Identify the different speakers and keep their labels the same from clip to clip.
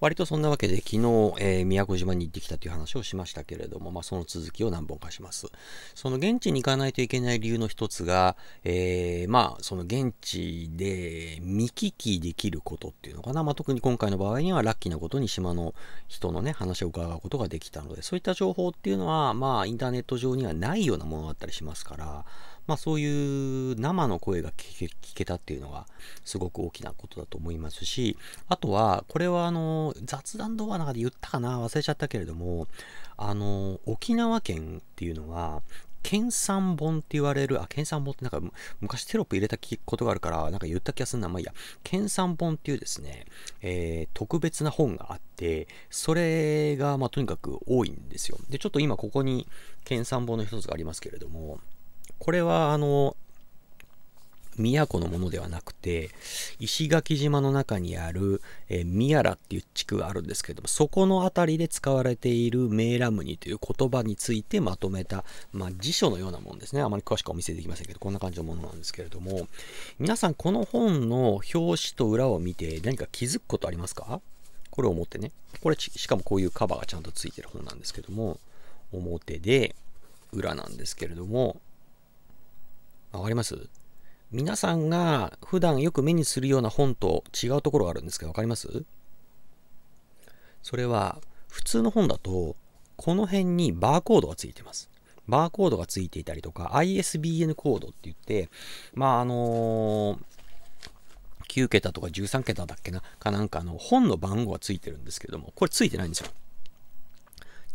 Speaker 1: 割とそんなわけで昨日、えー、宮古島に行ってきたという話をしましたけれども、まあ、その続きを何本かします。その現地に行かないといけない理由の一つが、えー、まあ、その現地で見聞きできることっていうのかな。まあ、特に今回の場合にはラッキーなことに島の人のね、話を伺うことができたので、そういった情報っていうのは、まあ、インターネット上にはないようなものだったりしますから、まあ、そういう生の声が聞けたっていうのがすごく大きなことだと思いますし、あとは、これはあの、雑談動画の中で言ったかな忘れちゃったけれども、あの、沖縄県っていうのは、県産本って言われる、あ、県産本ってなんか昔テロップ入れたことがあるから、なんか言った気がするな、まあいいや、県産本っていうですね、えー、特別な本があって、それが、まあとにかく多いんですよ。で、ちょっと今ここに県産本の一つがありますけれども、これはあの、宮古のものではなくて、石垣島の中にある、えー、宮良っていう地区があるんですけれども、そこの辺りで使われているメーラムニという言葉についてまとめた、まあ、辞書のようなものですね。あまり詳しくお見せできませんけど、こんな感じのものなんですけれども、皆さんこの本の表紙と裏を見て何か気づくことありますかこれを持ってね。これ、しかもこういうカバーがちゃんとついてる本なんですけども、表で、裏なんですけれども、わかります皆さんが普段よく目にするような本と違うところがあるんですけど、わかりますそれは、普通の本だと、この辺にバーコードがついてます。バーコードがついていたりとか、ISBN コードって言って、まあ、あのー、9桁とか13桁だっけな、かなんかの本の番号がついてるんですけども、これついてないんですよ。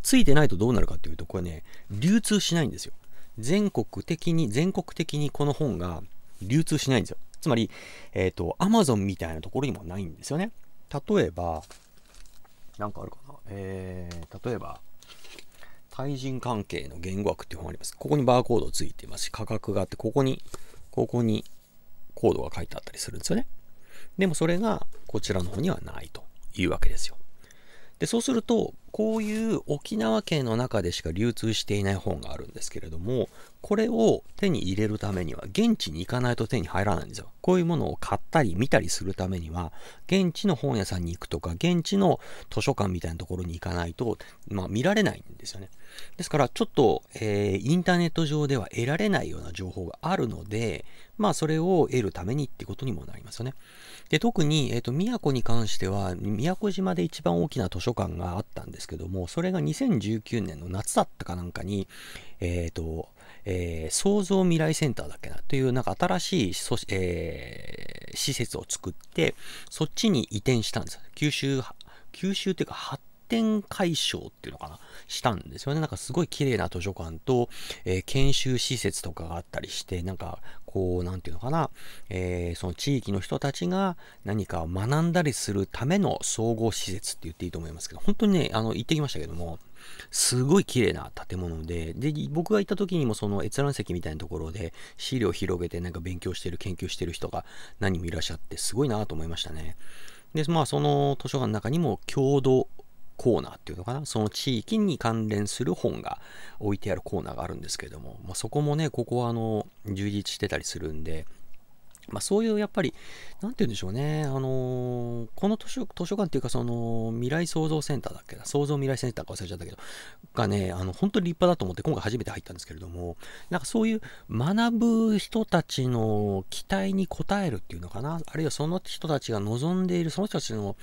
Speaker 1: ついてないとどうなるかっていうと、これね、流通しないんですよ。全国的に、全国的にこの本が流通しないんですよ。つまり、えっ、ー、と、Amazon みたいなところにもないんですよね。例えば、なんかあるかな。えー、例えば、対人関係の言語学っていう本あります。ここにバーコードついていますし、価格があって、ここに、ここにコードが書いてあったりするんですよね。でもそれがこちらの方にはないというわけですよ。で、そうすると、こういう沖縄県の中でしか流通していない本があるんですけれども、これを手に入れるためには、現地に行かないと手に入らないんですよ。こういうものを買ったり見たりするためには、現地の本屋さんに行くとか、現地の図書館みたいなところに行かないと、まあ見られないんですよね。ですから、ちょっと、えー、インターネット上では得られないような情報があるので、まあ、それを得るためにってことにもなりますよね。で、特に、えっ、ー、と、宮古に関しては、宮古島で一番大きな図書館があったんですけども、それが2019年の夏だったかなんかに、えっ、ー、と、えー、創造未来センターだっけなというなんか新しい、そ、えー、施設を作ってそっちに移転したんですよ九州九州っていうか発点解消っていうのかなしたんですよね。なんかすごい綺麗な図書館と、えー、研修施設とかがあったりして、なんかこう、なんていうのかな、えー、その地域の人たちが何か学んだりするための総合施設って言っていいと思いますけど、本当にね、あの、行ってきましたけども、すごい綺麗な建物で、で、僕が行った時にもその閲覧席みたいなところで資料を広げてなんか勉強してる、研究してる人が何もいらっしゃって、すごいなと思いましたね。で、まあその図書館の中にも共同コーナーっていうのかな、その地域に関連する本が置いてあるコーナーがあるんですけれども、まあ、そこもね、ここはあの、充実してたりするんで、まあ、そういうやっぱり、なんて言うんでしょうね、あのー、この図書図書館っていうか、その未来創造センターだっけな、創造未来センターか忘れちゃったけど、がね、あの本当に立派だと思って、今回初めて入ったんですけれども、なんかそういう学ぶ人たちの期待に応えるっていうのかな、あるいはその人たちが望んでいる、その人たちの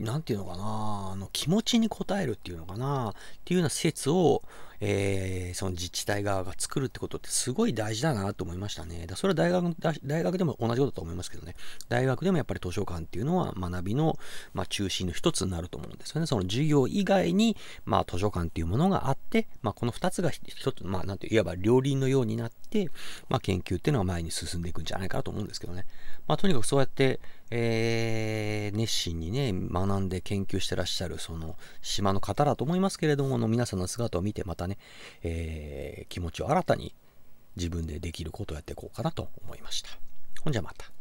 Speaker 1: なんていうのかな、あの気持ちに応えるっていうのかな、っていうような施設を、えー、その自治体側が作るってことってすごい大事だなと思いましたね。だそれは大学大学でも同じことだと思いますけどね。大学でもやっぱり図書館っていうのは学びの、まあ、中心の一つになると思うんですよね。その授業以外に、まあ、図書館っていうものがあって、まあ、この二つが一つ、まあ、なんていわば両輪のようになって、まあ、研究っていうのは前に進んでいくんじゃないかなと思うんですけどね。まあ、とにかくそうやって、えー、熱心にね、学んで研究してらっしゃる、その島の方だと思いますけれども、の皆さんの姿を見て、またね、えー、気持ちを新たに自分でできることをやっていこうかなと思いました。ほんじゃまた。